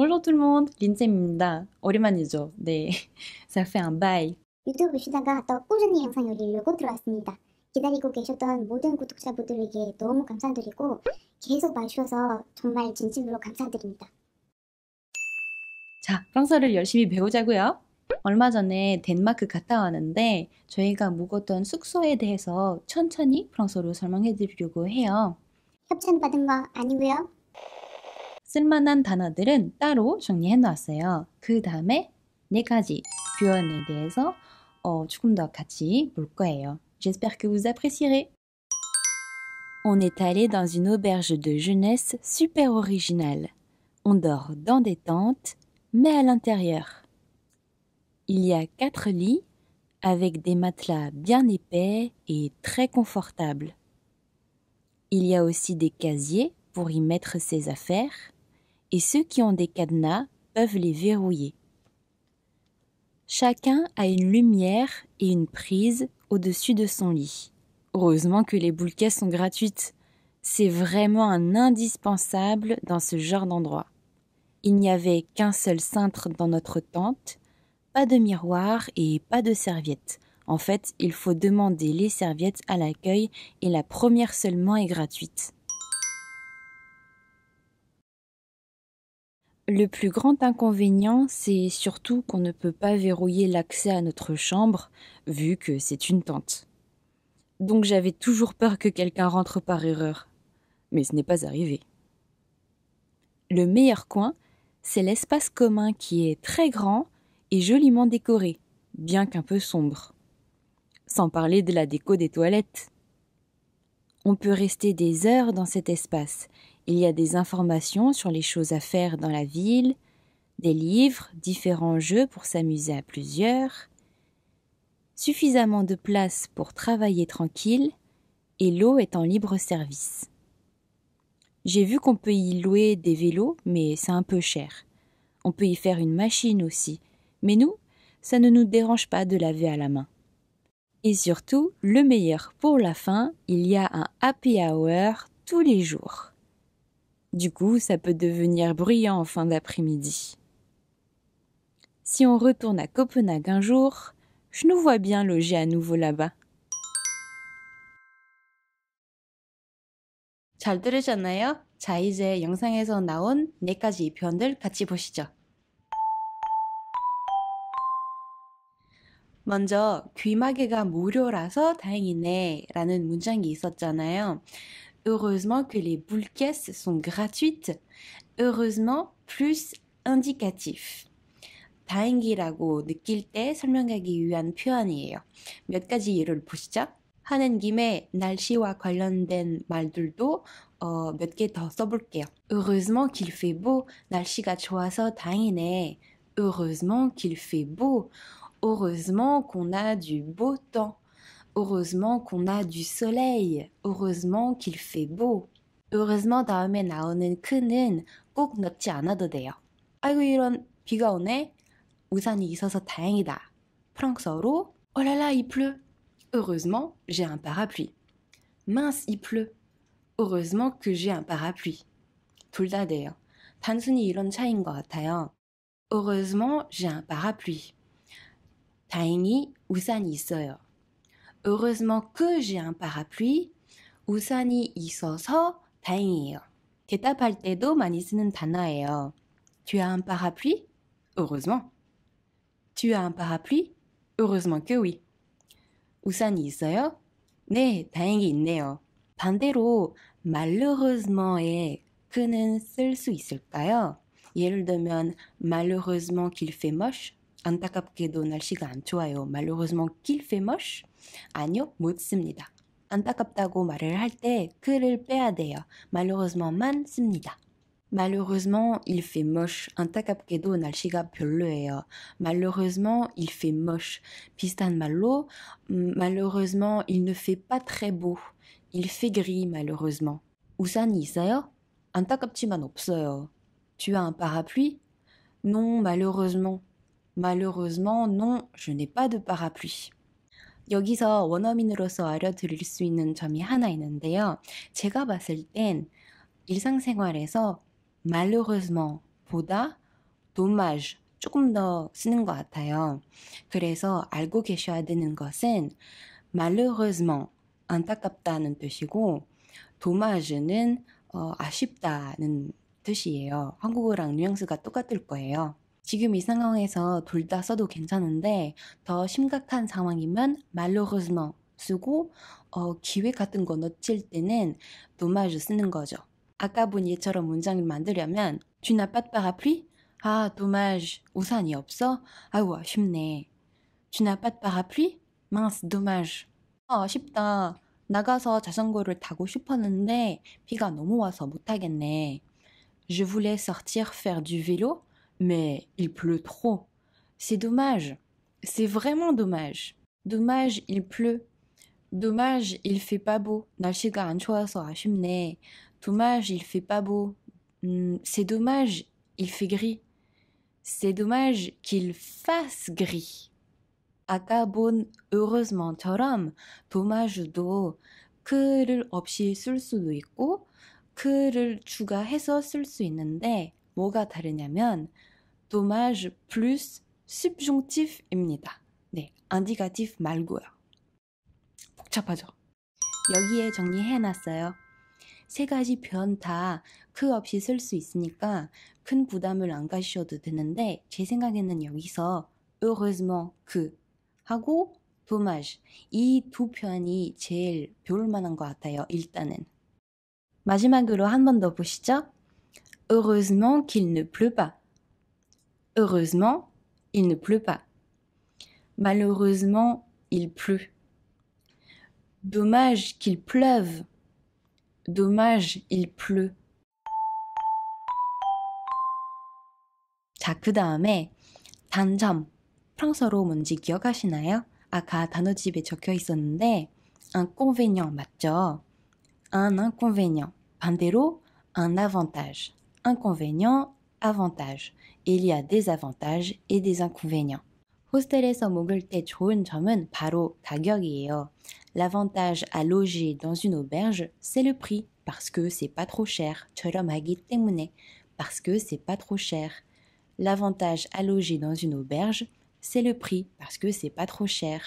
Bonjour tout le monde, 린쌤입니다. 오랜만이죠? 네. Ça fait un bail. 유튜브 쉬다가 또 꾸준히 영상 올리려고 들어왔습니다. 기다리고 계셨던 모든 구독자분들에게 너무 감사드리고 계속 봐주셔서 정말 진심으로 감사드립니다. 자, 프랑스어를 열심히 배우자고요. 얼마 전에 덴마크 갔다 왔는데 저희가 묵었던 숙소에 대해서 천천히 프랑스어로 설명해 드리려고 해요. 협찬받은 거 아니고요. J'espère que vous apprécierez. On est allé dans une auberge de jeunesse super originale. On dort dans des tentes, mais à l'intérieur. Il y a quatre lits avec des matelas bien épais et très confortables. Il y a aussi des casiers pour y mettre ses affaires et ceux qui ont des cadenas peuvent les verrouiller. Chacun a une lumière et une prise au-dessus de son lit. Heureusement que les bouquets sont gratuites. C'est vraiment un indispensable dans ce genre d'endroit. Il n'y avait qu'un seul cintre dans notre tente, pas de miroir et pas de serviette. En fait, il faut demander les serviettes à l'accueil et la première seulement est gratuite. Le plus grand inconvénient, c'est surtout qu'on ne peut pas verrouiller l'accès à notre chambre, vu que c'est une tente. Donc j'avais toujours peur que quelqu'un rentre par erreur. Mais ce n'est pas arrivé. Le meilleur coin, c'est l'espace commun qui est très grand et joliment décoré, bien qu'un peu sombre. Sans parler de la déco des toilettes. On peut rester des heures dans cet espace il y a des informations sur les choses à faire dans la ville, des livres, différents jeux pour s'amuser à plusieurs, suffisamment de place pour travailler tranquille, et l'eau est en libre service. J'ai vu qu'on peut y louer des vélos, mais c'est un peu cher. On peut y faire une machine aussi, mais nous, ça ne nous dérange pas de laver à la main. Et surtout, le meilleur pour la fin, il y a un happy hour tous les jours. Du coup, ça peut devenir bruyant en fin d'après-midi. Si on retourne à Copenhague un jour, je nous vois bien loger à nouveau là-bas. 잘 들으셨나요? 자, 이제 영상에서 나온 네 가지 표현들 같이 보시죠. 먼저 귀마개가 무료라서 다행이네 라는 문장이 있었잖아요. Heureusement que les boules caisses sont gratuites. Heureusement plus indicatif. 다행이라고 느낄 때 설명하기 위한 표현이에요. 몇 가지 예를 보시죠. 하는 김에 날씨와 관련된 말들도 어, 몇개 더 써볼게요. Heureusement qu'il fait beau. 날씨가 좋아서 다행이네. Heureusement qu'il fait beau. Heureusement qu'on a du beau temps. Heureusement qu'on a du soleil. Heureusement qu'il fait beau. heureusement 다음에 나오는 큰은 꼭 넣지 않아도 돼요. 아이고 이런 비가 오네. 우산이 있어서 다행이다. 프랑스어로 Oh là là, il pleut. Heureusement, j'ai un parapluie. Mince, il pleut. Heureusement que j'ai un parapluie. 둘다 돼요. 단순히 이런 차이인 것 같아요. Heureusement, j'ai un parapluie. 다행히 우산이 있어요 heureusement que j'ai un parapluie. 우산이 있어서 다행이에요. 대답할 때도 많이 쓰는 단어예요. Tu as un parapluie? Heureusement. Tu as un parapluie? Heureusement que oui. 우산이 있어요? 네, 다행히 있네요. 반대로 malheureusement 그는 쓸 수 있을까요? 예를 들면 malheureusement qu'il fait moche. 안타깝게도 날씨가 안 좋아요. malheureusement qu'il fait moche. 아니요, 못 안타깝다고 말을 빼야 Malheureusement, il fait moche. 안타깝게도 날씨가 별로예요. Malheureusement, il fait moche. 비슷한 말로 malheureusement, il ne fait pas très beau. Il fait gris, malheureusement. 우산이 있어요? Tu as un parapluie? Non, malheureusement. Malheureusement, non, je n'ai pas de parapluie. 여기서 원어민으로서 알려드릴 수 있는 점이 하나 있는데요. 제가 봤을 땐 일상생활에서 malheureusement 보다 dommage 조금 더 쓰는 것 같아요. 그래서 알고 계셔야 되는 것은 malheureusement 안타깝다는 뜻이고 dommage는 어, 아쉽다는 뜻이에요. 한국어랑 뉘앙스가 똑같을 거예요. 지금 이 상황에서 둘 다 써도 괜찮은데 더 심각한 상황이면 malheureusement 쓰고 어, 기회 같은 거 놓칠 때는 dommage 쓰는 거죠. 아까 본 예처럼 문장을 만들려면 tu n'as pas de parapluie? 아, dommage. 우산이 없어? 아우, 아쉽네. tu n'as pas de parapluie? mince, dommage. 아, 아쉽다. 나가서 자전거를 타고 싶었는데 비가 너무 와서 못 타겠네. Je voulais sortir faire du vélo, Mais il pleut trop. C'est dommage. C'est vraiment dommage. Dommage, il pleut. Dommage, il fait pas beau. Dommage, il fait pas beau. Hmm, c'est dommage, il fait gris. C'est dommage qu'il fasse gris. 아까본 heureusement,처럼 도마주도 그를 없이 쓸 수도 있고 그를 추가해서 쓸 수 있는데 뭐가 다르냐면 dommage plus subjonctif입니다. 네, indicatif 말고요. 복잡하죠? 여기에 정리해놨어요. 세 가지 표현 다그 없이 쓸 수 있으니까 큰 부담을 안 가셔도 되는데 제 생각에는 여기서 heureusement que 그 하고 dommage 이 두 표현이 제일 배울 만한 것 같아요. 일단은 마지막으로 한 번 더 보시죠. Heureusement qu'il ne pleut pas. Heureusement, il ne pleut pas. Malheureusement, il pleut. Dommage qu'il pleuve. Dommage, il pleut. 자, 그 다음에 단점. 프랑스어로 뭔지 기억하시나요? 아까 단어집에 적혀 있었는데 inconvénient 맞죠? un inconvénient. 반대로 un avantage. inconvénient, avantages. il y a des avantages et des inconvénients. 때 좋은 점은 L'avantage à loger dans une auberge, c'est le prix, parce que c'est pas trop cher. 저렴하기 때문에, parce que c'est pas trop cher. L'avantage à loger dans une auberge, c'est le prix, parce que c'est pas trop cher.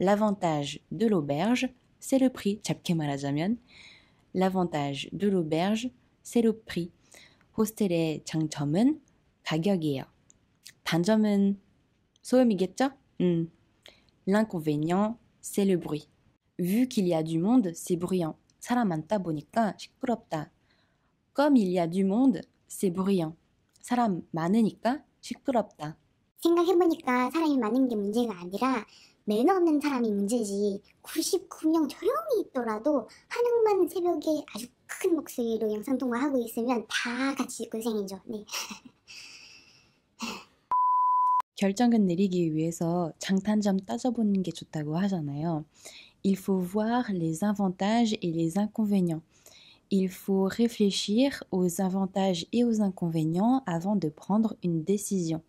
L'avantage de l'auberge, c'est le prix. L'avantage de l'auberge, c'est le prix. 호스텔의 장점은 가격이에요. 단점은 소음이겠죠? 음. L'inconvénient, c'est le bruit. Vu qu'il y a du monde, c'est bruyant. 사람 많다 보니까 시끄럽다. Comme il y a du monde, c'est bruyant. 사람 많으니까 시끄럽다. 생각해보니까 사람이 많은 게 문제가 아니라 매너 없는 사람이 문제지. 99명 조용히 있더라도 한옥만 새벽에 아주 큰 목소리로 영상 통화하고 있으면 다 같이 고생이죠. 네. 결정은 내리기 위해서 장단점 따져보는 게 좋다고 하잖아요. Il faut voir les avantages et les inconvénients. Il faut réfléchir aux avantages et aux inconvénients avant de prendre une décision.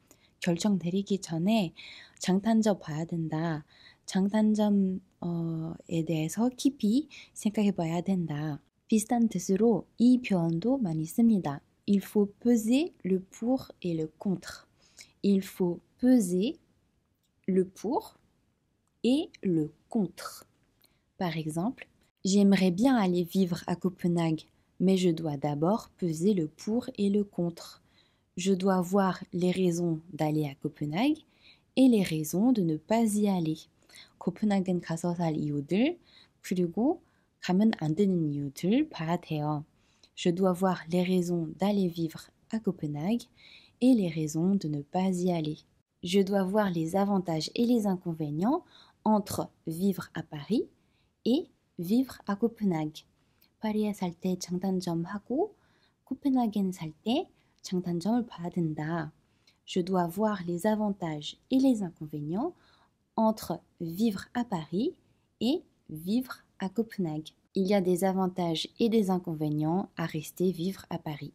결정 내리기 전에 장단점 봐야 된다. 장단점에 대해서 깊이 생각해 봐야 된다. Il faut peser le pour et le contre. Il faut peser le pour et le contre. Par exemple, j'aimerais bien aller vivre à Copenhague, mais je dois d'abord peser le pour et le contre. Je dois voir les raisons d'aller à Copenhague et les raisons de ne pas y aller. Copenhagen, 가서 살 이유들, 그리고 je dois voir les raisons d'aller vivre à Copenhague et les raisons de ne pas y aller. Je dois voir les avantages et les inconvénients entre vivre à Paris et vivre à Copenhague. Je dois voir les avantages et les inconvénients entre vivre à Paris et vivre à Copenhague. Il y a des avantages et des inconvénients à rester vivre à Paris.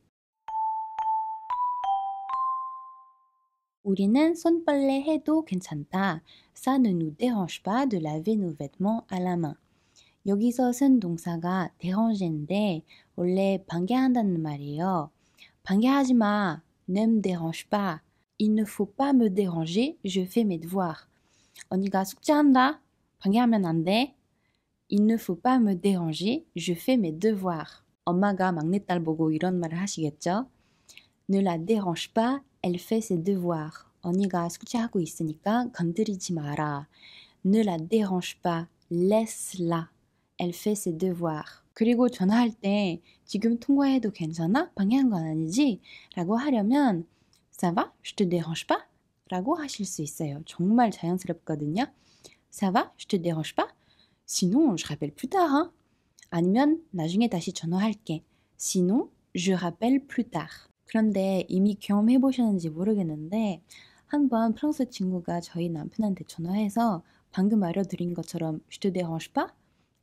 우리는 손빨래 괜찮다. Ça ne nous dérange pas de laver nos vêtements à la main. 여기서 쓴 동사가 déranger인데 원래 방해한다는 말이에요. 방해하지 마. Ne me dérange pas. Il ne faut pas me déranger. Je fais mes devoirs. 언니가 숙제한다. 방해하면 안 돼. Il ne faut pas me déranger, je fais mes devoirs. 엄마가 막내딸 보고 이런 말을 하시겠죠? Ne la dérange pas, elle fait ses devoirs. 언니가 숙제하고 있으니까 건드리지 마라. Ne la dérange pas, laisse-la. Elle fait ses devoirs. 그리고 전화할 때 지금 통화해도 괜찮아? 방해한 건 아니지? 라고 하려면 Ça va? Je te dérange pas? 라고 하실 수 있어요. 정말 자연스럽거든요. Ça va? Je te dérange pas? Sinon, je rappelle plus tard. Hein? 아니면 나중에 다시 전화할게. Sinon, je rappelle plus tard. 그런데 이미 경험해 보셨는지 모르겠는데 한번 프랑스 친구가 저희 남편한테 전화해서 방금 알려드린 것처럼 je te dérange pas?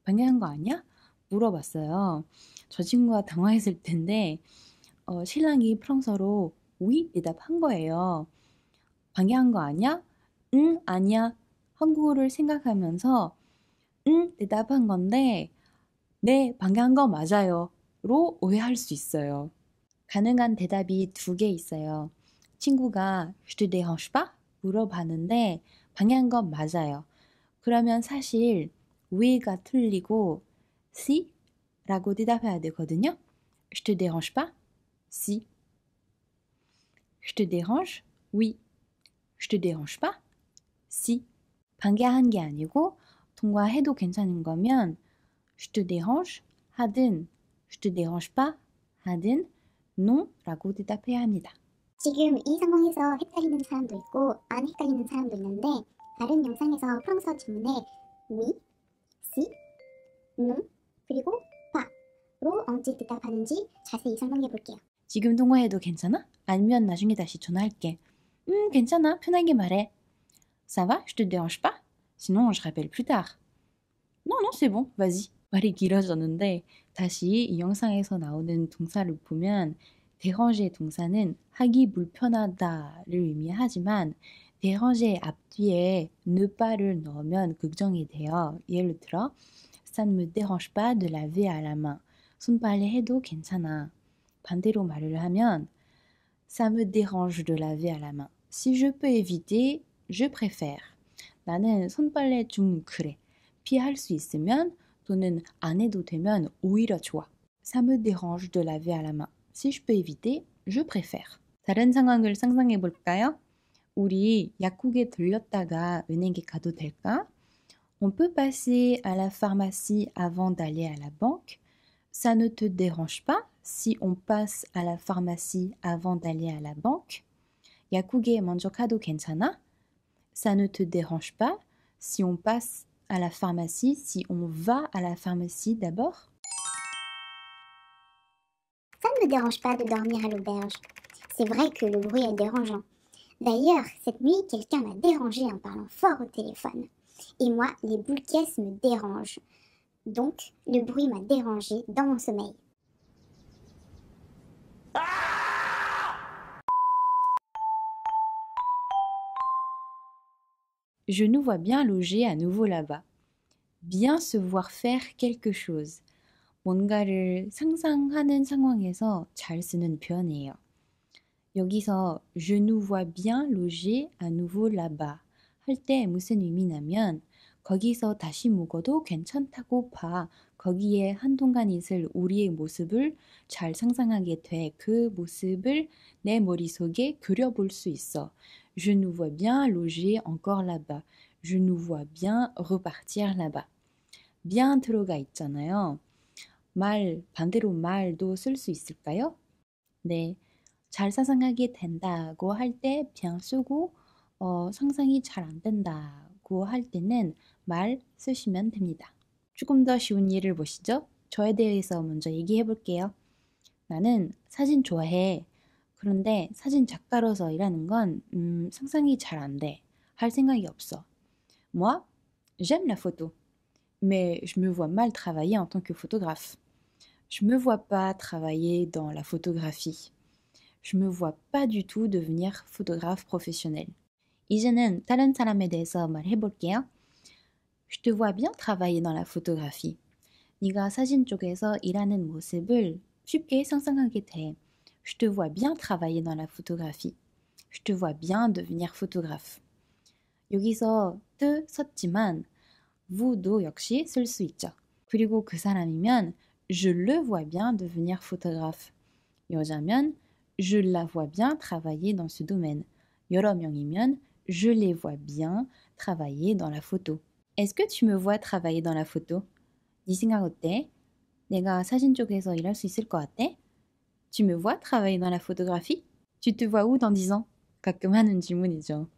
방해한 거 아니야? 물어봤어요. 저 친구가 당황했을 텐데 어, 신랑이 프랑스어로 oui 대답한 거예요. 방해한 거 아니야? 응, 아니야. 한국어를 생각하면서 응 대답한 건데 네 방해한 거 맞아요로 오해할 수 있어요. 가능한 대답이 두 개 있어요. 친구가 휴대대헌 a 바 물어봤는데 방향한건 맞아요. 그러면 사실 w e 가 틀리고 si 라고 대답해야 되거든요. Je te dérange pas? Si. Je te dérange? Oui. Je te dérange pas? Si. 방해한 게 아니고 통과해도 괜찮은 거면 je te dérange 하든 je te dérange pas 하든 non라고 대답해야 합니다. 지금 이 상황에서 헷갈리는 사람도 있고 안 헷갈리는 사람도 있는데 다른 영상에서 프랑스어 질문에 oui, si, non 그리고 pas로 언제 대답하는지 자세히 설명해 볼게요. 지금 통화해도 괜찮아? 아니면 나중에 다시 전화할게. 음, 괜찮아. 편하게 말해. Ça va? Je te dérange pas? Sinon, je rappelle plus tard. Non, non, c'est bon, vas-y. 말이 길어졌는데 다시 이 영상에서 나오는 동사를 보면 동사는 하기 불편하다를 의미하지만 déranger 앞뒤에 ne pas를 넣으면 긍정이 예를 들어 ça ne me dérange pas de laver à la main. 손빨래 해도 괜찮아. 반대로 말을 하면 ça me dérange de laver à la main. Si je peux éviter, je préfère. 나는 Ça me dérange de laver à la main. Si je peux éviter, je préfère. 다른 상황을 상상해 On peut passer à la pharmacie avant d'aller à la banque. Ça ne te dérange pas si on passe à la pharmacie avant d'aller à la banque? 약국에 먼저 가도 ça ne te dérange pas si on passe à la pharmacie, si on va à la pharmacie d'abord Ça ne me dérange pas de dormir à l'auberge. C'est vrai que le bruit est dérangeant. D'ailleurs, cette nuit, quelqu'un m'a dérangé en parlant fort au téléphone. Et moi, les boules caisses me dérangent. Donc, le bruit m'a dérangé dans mon sommeil. je nous vois bien loger à nouveau là-bas. bien se voir faire quelque chose. 뭔가를 상상하는 상황에서 잘 쓰는 표현이에요. 여기서 je nous vois bien loger à nouveau là-bas 할 때 무슨 의미냐면 거기서 다시 묵어도 괜찮다고 봐. 거기에 한동안 있을 우리의 모습을 잘 상상하게 돼. 그 모습을 내 머릿속에 그려볼 수 있어. Je nous vois bien loger encore là-bas. Je nous vois bien repartir là-bas. bient로가 있잖아요. 말, 반대로 말도 쓸 수 있을까요? 네. 잘 상상하게 된다고 할때 bien 쓰고 어, 상상이 잘 안 된다고 할 때는 말 쓰시면 됩니다. 조금 더 쉬운 예를 보시죠. 저에 대해서 먼저 얘기해 볼게요. 나는 사진 좋아해. 그런데 사진 일하는 건 상상이 돼. 할 생각이 없어. Moi, j'aime la photo, mais je me vois mal travailler en tant que photographe. Je me vois pas travailler dans la photographie. Je me vois pas du tout devenir photographe professionnel. 이제는 다른 사람에 대해서 Je te vois bien travailler dans la photographie. 네가 사진 쪽에서 일하는 모습을 쉽게 상상하게 돼 je te vois bien travailler dans la photographie. Je te vois bien devenir photographe. 여기서 te 썼지만 역시 있죠. je le vois bien devenir photographe. 여자면 je la vois bien travailler dans ce domaine. 여러 명이면 je les vois bien travailler dans la photo. Est-ce que tu me vois travailler dans la photo? 내가 사진 쪽에서 일할 수 있을 tu me vois travailler dans la photographie Tu te vois où dans 10 ans 가끔 질문이죠.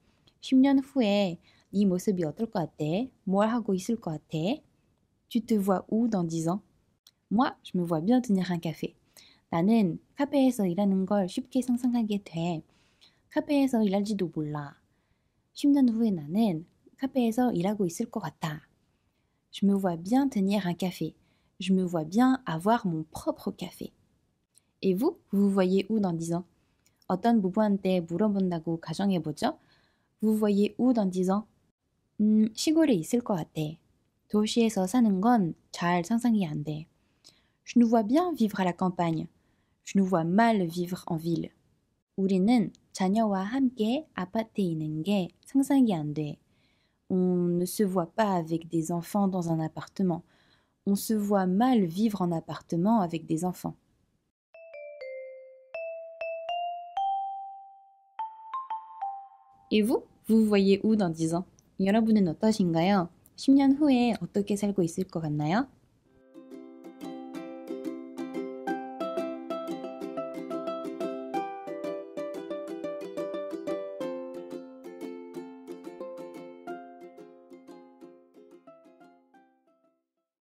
10년 후에 이 모습이 어떨 것 같아? 뭘 하고 있을 것 같아? Tu te vois où dans 10 ans Moi, je me vois bien tenir un café. 나는 카페에서 일하는 걸 쉽게 상상하게 돼. 카페에서 일할지도 몰라. 10년 후에 나는 카페에서 일하고 있을 것 같아. Je me vois bien tenir un café. Je me vois bien avoir mon propre café. Et vous, vous voyez où dans 10 ans Vous voyez où dans 10 ans? Je nous vois bien vivre à la campagne. Je nous vois mal vivre en ville. On ne se voit pas avec des enfants dans un appartement. On se voit mal vivre en appartement avec des enfants. Et vous? Vous voyez où dans 10 ans? 여러분은 어떠신가요? 10년 후에 어떻게 살고 있을 것 같나요?